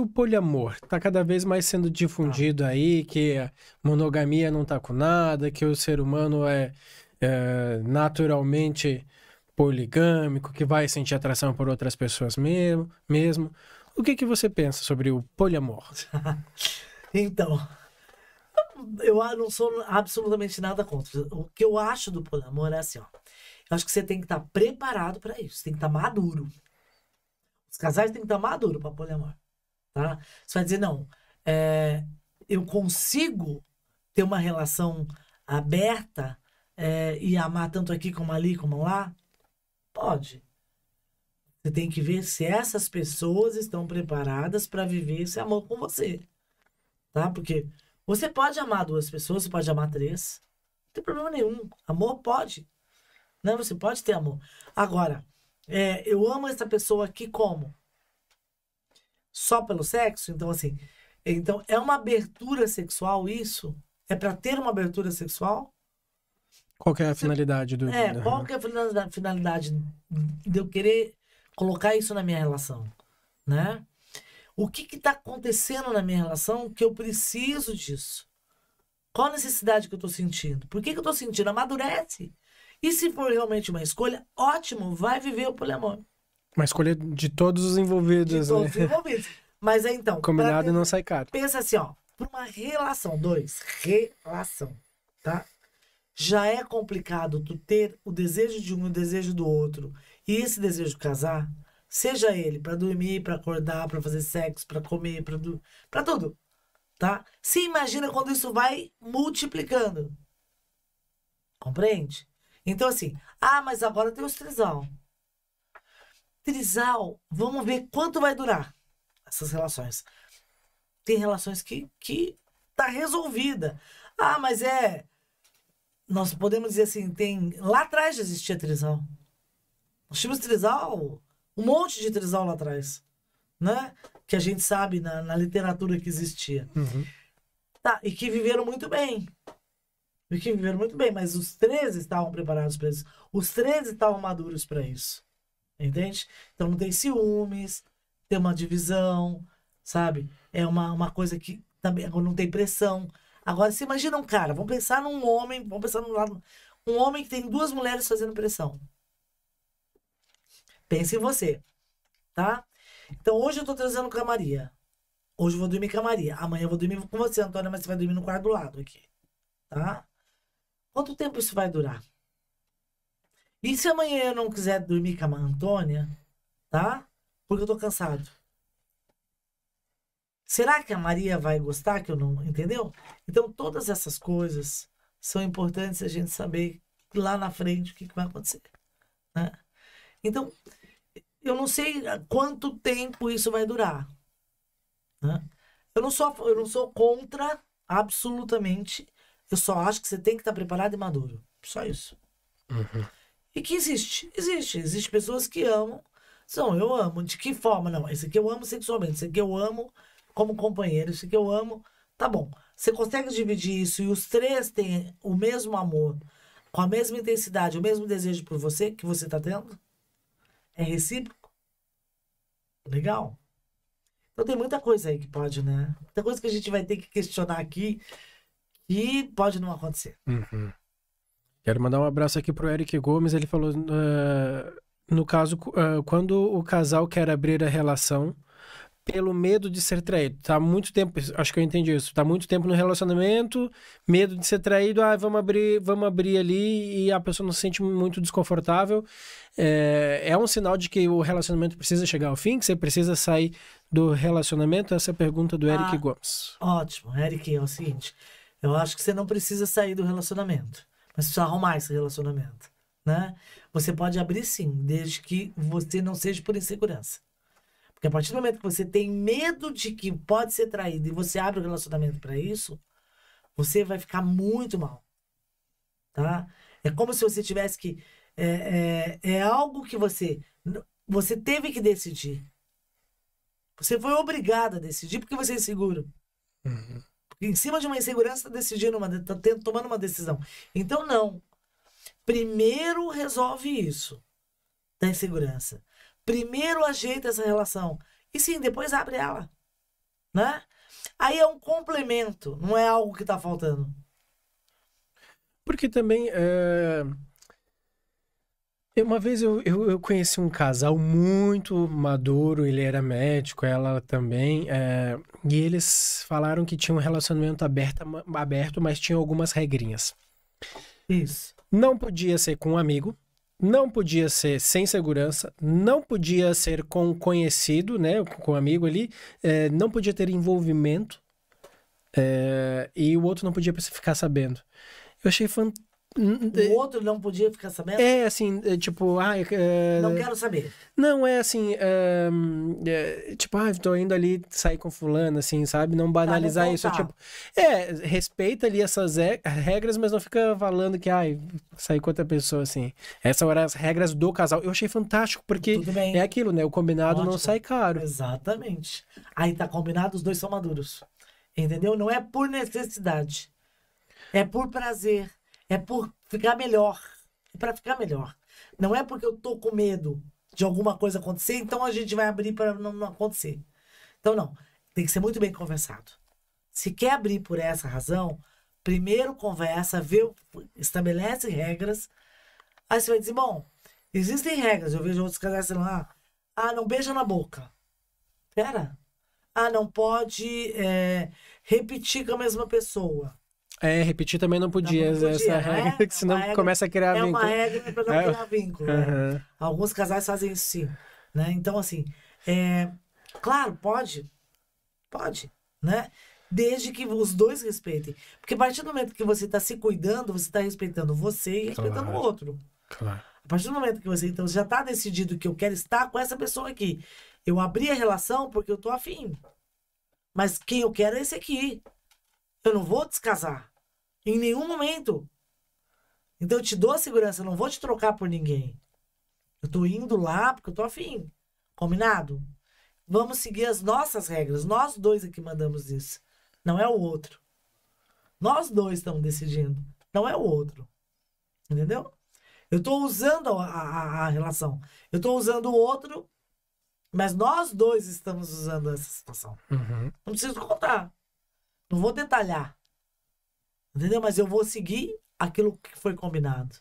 o poliamor está cada vez mais sendo difundido tá. aí, que a monogamia não está com nada, que o ser humano é, é, naturalmente poligâmico, que vai sentir atração por outras pessoas mesmo. mesmo. O que, que você pensa sobre o poliamor? então, eu não sou absolutamente nada contra. O que eu acho do poliamor é assim, ó. Eu acho que você tem que estar tá preparado para isso, tem que estar tá maduro. Os casais têm que estar maduros para poliamor. Tá? Você vai dizer, não, é, eu consigo ter uma relação aberta é, e amar tanto aqui como ali, como lá? Pode. Você tem que ver se essas pessoas estão preparadas para viver esse amor com você. Tá? Porque você pode amar duas pessoas, você pode amar três. Não tem problema nenhum. Amor pode. Né? Você pode ter amor. Agora, é, eu amo essa pessoa aqui como? só pelo sexo? Então, assim, então é uma abertura sexual isso? É para ter uma abertura sexual? Qual é a finalidade do... É, qual é a finalidade de eu querer colocar isso na minha relação, né? O que está acontecendo na minha relação que eu preciso disso? Qual a necessidade que eu estou sentindo? Por que, que eu estou sentindo? Amadurece. E se for realmente uma escolha, ótimo, vai viver o poliamor. Uma escolha de todos os envolvidos. De né? todos os envolvidos. Mas é então. Combinado ter... não sai caro. Pensa assim, ó. Para uma relação, dois, relação, tá? Já é complicado tu ter o desejo de um e o desejo do outro. E esse desejo de casar, seja ele para dormir, para acordar, para fazer sexo, para comer, para du... tudo, tá? Se imagina quando isso vai multiplicando. Compreende? Então assim, ah, mas agora tem os trisal trisal, vamos ver quanto vai durar essas relações. Tem relações que, que tá resolvida. Ah, mas é. Nós podemos dizer assim, tem. Lá atrás já existia trisal. Nós tínhamos trisal, um monte de trisal lá atrás. Né? Que a gente sabe na, na literatura que existia. Uhum. Tá, e que viveram muito bem. E que viveram muito bem, mas os três estavam preparados para isso. Os três estavam maduros para isso. Entende? Então não tem ciúmes, tem uma divisão, sabe? É uma, uma coisa que também não tem pressão. Agora, você imagina um cara, vamos pensar num homem, vamos pensar num lado. Um homem que tem duas mulheres fazendo pressão. Pense em você, tá? Então hoje eu tô trazendo com a Maria. Hoje eu vou dormir com a Maria. Amanhã eu vou dormir com você, Antônia, mas você vai dormir no quarto do lado aqui. Tá? Quanto tempo isso vai durar? E se amanhã eu não quiser dormir com a Antônia, tá? Porque eu tô cansado. Será que a Maria vai gostar que eu não. Entendeu? Então, todas essas coisas são importantes a gente saber lá na frente o que, que vai acontecer. Né? Então, eu não sei quanto tempo isso vai durar. Né? Eu, não sou, eu não sou contra, absolutamente. Eu só acho que você tem que estar preparado e maduro. Só isso. Uhum. E que existe, existe. Existem pessoas que amam. São, eu amo. De que forma? Não, esse aqui eu amo sexualmente, esse aqui eu amo como companheiro, esse aqui eu amo. Tá bom. Você consegue dividir isso e os três têm o mesmo amor, com a mesma intensidade, o mesmo desejo por você que você tá tendo? É recíproco? Legal? Então tem muita coisa aí que pode, né? Muita coisa que a gente vai ter que questionar aqui e pode não acontecer. Uhum. Quero mandar um abraço aqui pro Eric Gomes. Ele falou: uh, no caso, uh, quando o casal quer abrir a relação pelo medo de ser traído. Tá muito tempo, acho que eu entendi isso. Tá muito tempo no relacionamento, medo de ser traído. Ah, vamos abrir, vamos abrir ali e a pessoa não se sente muito desconfortável. É, é um sinal de que o relacionamento precisa chegar ao fim, que você precisa sair do relacionamento. Essa é a pergunta do Eric ah, Gomes. Ótimo, Eric, é o seguinte. Eu acho que você não precisa sair do relacionamento. Mas precisa arrumar esse relacionamento, né? Você pode abrir sim, desde que você não seja por insegurança. Porque a partir do momento que você tem medo de que pode ser traído e você abre o relacionamento para isso, você vai ficar muito mal, tá? É como se você tivesse que é, é, é algo que você você teve que decidir. Você foi obrigado a decidir porque você é inseguro. Uhum em cima de uma insegurança, decidindo uma, tá tomando uma decisão. Então, não. Primeiro resolve isso da insegurança. Primeiro ajeita essa relação. E sim, depois abre ela. Né? Aí é um complemento, não é algo que está faltando. Porque também é... Uma vez eu, eu, eu, conheci um casal muito maduro, ele era médico, ela também, é, e eles falaram que tinha um relacionamento aberto, aberto mas tinha algumas regrinhas. Isso. Não podia ser com um amigo, não podia ser sem segurança, não podia ser com conhecido, né, com um amigo ali, é, não podia ter envolvimento, é, e o outro não podia ficar sabendo. Eu achei fantástico o outro não podia ficar sabendo? É assim, é, tipo, ah, é, não quero saber. Não, é assim, é, é tipo, ah, tô indo ali sair com fulano, assim, sabe? Não banalizar ah, isso. Tipo, é, respeita ali essas regras, mas não fica falando que, ai, sair com outra pessoa, assim. Essas eram as regras do casal. Eu achei fantástico, porque é aquilo, né? O combinado Ótimo. não sai caro. Exatamente. Aí tá combinado, os dois são maduros. Entendeu? Não é por necessidade. É por prazer é por ficar melhor. É para ficar melhor. Não é porque eu tô com medo de alguma coisa acontecer, então a gente vai abrir para não, não acontecer. Então, não. Tem que ser muito bem conversado. Se quer abrir por essa razão, primeiro conversa, vê, estabelece regras. Aí você vai dizer, bom, existem regras. Eu vejo outros casais falando, ah, ah não beija na boca. Pera. Ah, não pode é, repetir com a mesma pessoa. É, repetir também não podia, não podia essa né? regra, que é senão regra, começa a criar é vínculo. É uma regra para não criar vínculo. Uhum. Alguns casais fazem isso sim. Né? Então, assim, é... claro, pode, pode, né? Desde que os dois respeitem. Porque a partir do momento que você está se cuidando, você está respeitando você e respeitando claro. o outro. Claro. A partir do momento que você então já está decidido que eu quero estar com essa pessoa aqui. Eu abri a relação porque eu estou afim. Mas quem eu quero é esse aqui. Eu não vou descasar. Em nenhum momento. Então eu te dou a segurança, eu não vou te trocar por ninguém. Eu tô indo lá porque eu tô afim. Combinado? Vamos seguir as nossas regras. Nós dois aqui é mandamos isso. Não é o outro. Nós dois estamos decidindo. Não é o outro. Entendeu? Eu tô usando a, a, a, relação. Eu tô usando o outro, mas nós dois estamos usando essa situação. Uhum. Não preciso contar. Não vou detalhar. Entendeu? Mas eu vou seguir aquilo que foi combinado.